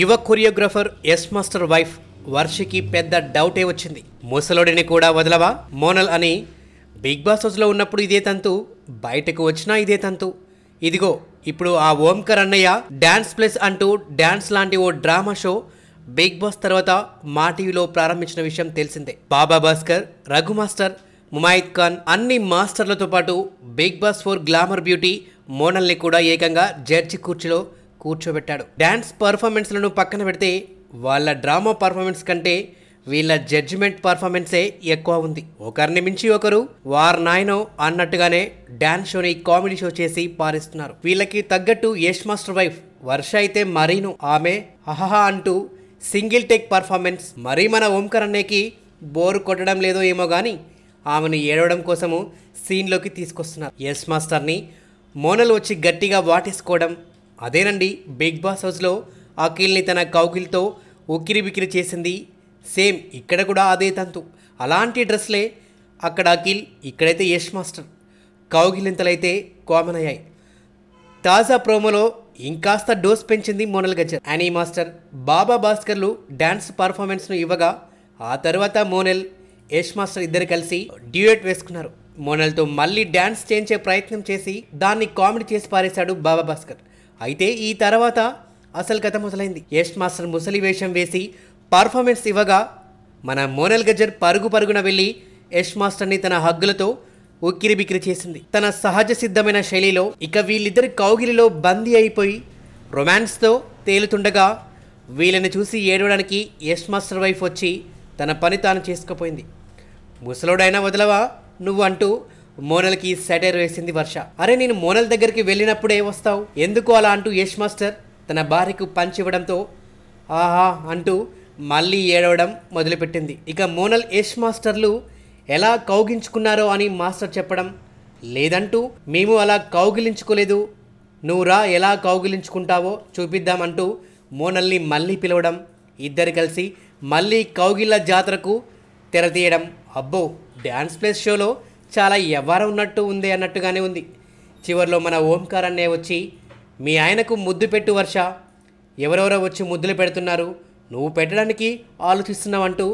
యువ కొరియోగ్రాఫర్ ఎస్ master wife వర్షికి పెద్ద డౌటే వచ్చింది ముసలోడిని కూడా వదలవా మోనల్ అని బిగ్ బాస్ హౌస్లో ఉన్నప్పుడు ఇదే తంతు బయటకు వచ్చినా ఇదే తంతు ఇదిగో ఇప్పుడు ఆ ఓంకర్ అన్నయ్య డ్యాన్స్ ప్లస్ అంటూ డ్యాన్స్ లాంటి ఓ డ్రామా షో బిగ్ బాస్ తర్వాత మా టీవీలో ప్రారంభించిన విషయం తెలిసిందే బాబా భాస్కర్ రఘు మాస్టర్ ముమాయిద్ ఖాన్ అన్ని మాస్టర్లతో పాటు Bigg Boss four glamour beauty మోనల్ని కూడా ఏకంగా జడ్జి కుర్చీలో కూర్చోబెట్టాడు డ్యాన్స్ పర్ఫార్మెన్స్లను పక్కన పెడితే వాళ్ళ డ్రామా పర్ఫార్మెన్స్ కంటే వీళ్ళ జడ్జిమెంట్ పర్ఫార్మెన్సే ఎక్కువ ఉంది ఒకరిని మించి ఒకరు వార్ నాయనో అన్నట్టుగానే డ్యాన్స్ షోని కామెడీ షో చేసి పారిస్తున్నారు వీళ్ళకి తగ్గట్టు యష్ మాస్టర్ వైఫ్ వర్ష అయితే మరీను ఆమె అహహా అంటూ సింగిల్ టేక్ పర్ఫార్మెన్స్ మరీ మన ఓంకర్ అన్నయ్యకి బోరు కొట్టడం లేదో ఏమో కానీ ఆమెను ఏడవడం కోసము సీన్లోకి తీసుకొస్తున్నారు యష్ మాస్టర్ని మోనలు వచ్చి గట్టిగా వాటేసుకోవడం అదేనండి బిగ్ బాస్ హౌస్లో అఖిల్ని తన కౌకిల్తో ఉక్కిరి బిక్కిరి చేసింది సేమ్ ఇక్కడ కూడా అదే తంతు అలాంటి డ్రెస్లే అక్కడ అఖిల్ ఇక్కడైతే యష్ మాస్టర్ కౌగిలింతలైతే కామన్ అయ్యాయి తాజా ప్రోమోలో ఇంకాస్త డోస్ పెంచింది మోనల్ గజ్జర్ యానీ మాస్టర్ బాబా భాస్కర్లు డ్యాన్స్ పర్ఫార్మెన్స్ను ఇవ్వగా ఆ తర్వాత మోనల్ యష్ మాస్టర్ ఇద్దరు కలిసి డ్యూయట్ వేసుకున్నారు మోనల్తో మళ్ళీ డ్యాన్స్ చేయించే ప్రయత్నం చేసి దాన్ని కామెడీ చేసి పారేశాడు బాబా భాస్కర్ అయితే ఈ తర్వాత అసలు కథ మొదలైంది యష్ మాస్టర్ ముసలి వేషం వేసి పర్ఫార్మెన్స్ ఇవ్వగా మన మోనల్ గజర్ పరుగు పరుగున వెళ్ళి యష్ మాస్టర్ని తన హగ్గులతో ఉక్కిరి బిక్కిరి చేసింది తన సహజ సిద్ధమైన శైలిలో ఇక వీళ్ళిద్దరి కౌగిలిలో బందీ అయిపోయి రొమాన్స్తో తేలుతుండగా వీళ్ళని చూసి ఏడవడానికి యష్ మాస్టర్ వైఫ్ వచ్చి తన పని తాను చేసుకుపోయింది ముసలోడైనా వదలవా నువ్వు అంటూ మోనల్కి సెటైర్ వేసింది వర్ష అరే నేను మోనల్ దగ్గరికి వెళ్ళినప్పుడే వస్తావు ఎందుకు అలా అంటూ యష్ మాస్టర్ తన భార్యకు పంచివ్వడంతో ఆహా అంటూ మళ్ళీ ఏడవడం మొదలుపెట్టింది ఇక మోనల్ యష్ మాస్టర్లు ఎలా కౌగించుకున్నారో అని మాస్టర్ చెప్పడం లేదంటూ మేము అలా కౌగిలించుకోలేదు నువ్వు రా ఎలా కౌగిలించుకుంటావో చూపిద్దామంటూ మోనల్ని మళ్ళీ పిలవడం ఇద్దరు కలిసి మళ్ళీ కౌగిళ్ళ జాతరకు తెరతీయడం అబ్బో డ్యాన్స్ ప్లేస్ షోలో చాలా ఎవరు ఉన్నట్టు ఉంది అన్నట్టుగానే ఉంది చివరిలో మన ఓంకార్ అన్నే వచ్చి మీ ఆయనకు ముద్దు పెట్టు వర్ష ఎవరెవరో వచ్చి ముద్దులు పెడుతున్నారు నువ్వు పెట్టడానికి ఆలోచిస్తున్నావంటూ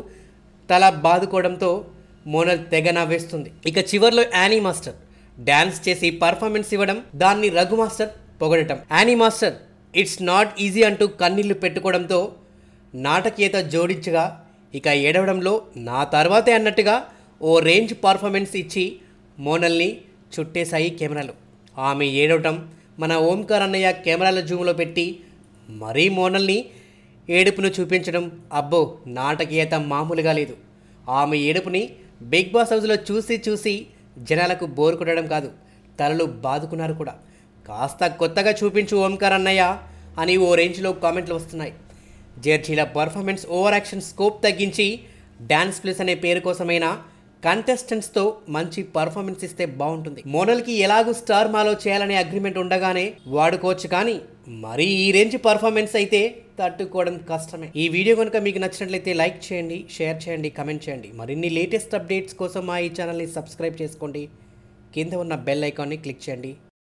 తల బాదుకోవడంతో మోనల్ తెగ నవ్వేస్తుంది ఇక చివరిలో యానీ మాస్టర్ డ్యాన్స్ చేసి పర్ఫార్మెన్స్ ఇవ్వడం దాన్ని రఘు మాస్టర్ పొగడటం Annie master it's not easy అంటూ కన్నీళ్లు పెట్టుకోవడంతో నాటకీయత జోడించగా ఇక ఏడవడంలో నా తర్వాతే అన్నట్టుగా ఓ రేంజ్ పర్ఫార్మెన్స్ ఇచ్చి మోనల్ని చుట్టేశాయి కెమెరాలు ఆమె ఏడవటం మన ఓంకార్ అన్నయ్య కెమెరాల జూమ్లో పెట్టి మరీ మోనల్ని ఏడుపును చూపించడం అబ్బో నాటకీయత మామూలుగా లేదు ఆమె ఏడుపుని బిగ్ బాస్ హౌస్లో చూసి చూసి జనాలకు బోర్ కొట్టడం కాదు తలలు బాదుకున్నారు కూడా కాస్త కొత్తగా చూపించు ఓంకార్ అన్నయ్య అని ఓ రేంజ్లో కామెంట్లు వస్తున్నాయి జడ్జీల పర్ఫార్మెన్స్ ఓవర్ యాక్షన్ స్కోప్ తగ్గించి డ్యాన్స్ ప్లేస్ అనే పేరు కోసమైనా కంటెస్టెంట్స్తో మంచి పర్ఫార్మెన్స్ ఇస్తే బాగుంటుంది మోనల్కి ఎలాగూ స్టార్ మాలో చేయాలనే అగ్రిమెంట్ ఉండగానే వాడుకోవచ్చు కానీ మరి ఈ రేంజ్ పర్ఫార్మెన్స్ అయితే తట్టుకోవడం కష్టమే ఈ వీడియో కనుక మీకు నచ్చినట్లయితే లైక్ చేయండి షేర్ చేయండి కమెంట్ చేయండి మరిన్ని లేటెస్ట్ అప్డేట్స్ కోసం మా ఈ ఛానల్ని సబ్స్క్రైబ్ చేసుకోండి కింద ఉన్న బెల్ ఐకాన్ని క్లిక్ చేయండి